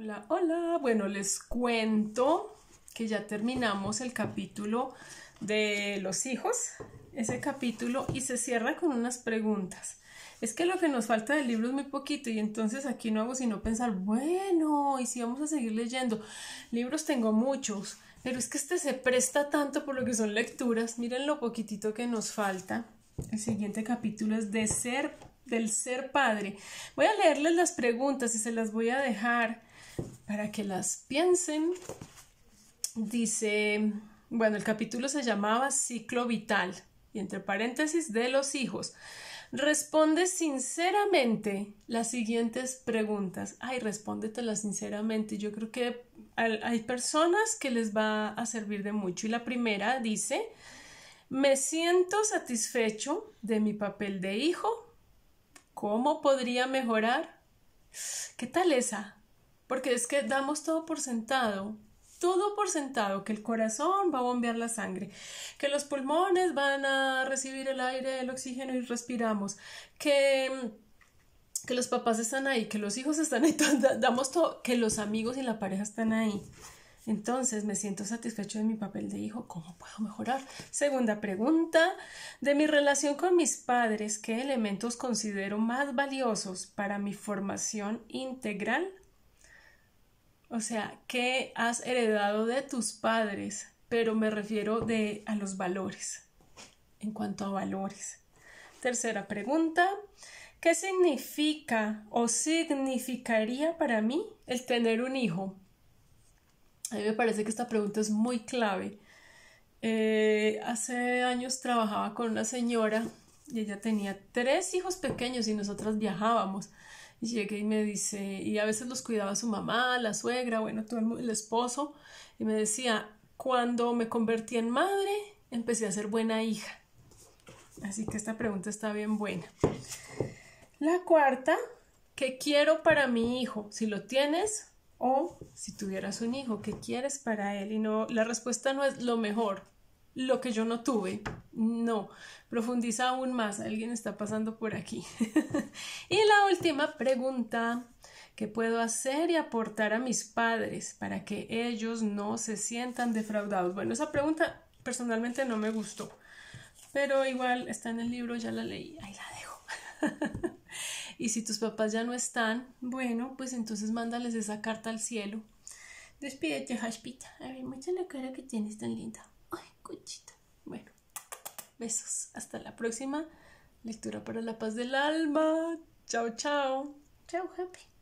Hola, hola. Bueno, les cuento que ya terminamos el capítulo de los hijos, ese capítulo, y se cierra con unas preguntas. Es que lo que nos falta del libro es muy poquito y entonces aquí no hago sino pensar, bueno, y si vamos a seguir leyendo, libros tengo muchos, pero es que este se presta tanto por lo que son lecturas, miren lo poquitito que nos falta. El siguiente capítulo es de ser del ser padre. Voy a leerles las preguntas y se las voy a dejar para que las piensen. Dice, bueno, el capítulo se llamaba Ciclo Vital y entre paréntesis de los hijos. Responde sinceramente las siguientes preguntas. Ay, respóndetelas sinceramente. Yo creo que hay personas que les va a servir de mucho. Y la primera dice, me siento satisfecho de mi papel de hijo ¿Cómo podría mejorar? ¿Qué tal esa? Porque es que damos todo por sentado, todo por sentado, que el corazón va a bombear la sangre, que los pulmones van a recibir el aire, el oxígeno y respiramos, que mm, que los papás están ahí, que los hijos están ahí, damos todo, que los amigos y la pareja están ahí. Entonces, ¿me siento satisfecho de mi papel de hijo? ¿Cómo puedo mejorar? Segunda pregunta, de mi relación con mis padres, ¿qué elementos considero más valiosos para mi formación integral? O sea, ¿qué has heredado de tus padres? Pero me refiero de, a los valores, en cuanto a valores. Tercera pregunta, ¿qué significa o significaría para mí el tener un hijo? A mí me parece que esta pregunta es muy clave. Eh, hace años trabajaba con una señora y ella tenía tres hijos pequeños y nosotras viajábamos. Y llegué y me dice, y a veces los cuidaba su mamá, la suegra, bueno, todo el, el esposo, y me decía, cuando me convertí en madre, empecé a ser buena hija. Así que esta pregunta está bien buena. La cuarta, ¿qué quiero para mi hijo? Si lo tienes, o si tuvieras un hijo, ¿qué quieres para él? Y no, la respuesta no es lo mejor, lo que yo no tuve. No, profundiza aún más, alguien está pasando por aquí. y la última pregunta, ¿qué puedo hacer y aportar a mis padres para que ellos no se sientan defraudados? Bueno, esa pregunta personalmente no me gustó, pero igual está en el libro, ya la leí, ahí la dejo. Y si tus papás ya no están, bueno, pues entonces mándales esa carta al cielo. Despídete, Hashpita. A mucha la cara que tienes tan linda. Ay, cuchita. Bueno, besos. Hasta la próxima. Lectura para la paz del alma. Chao, chao. Chao, Happy.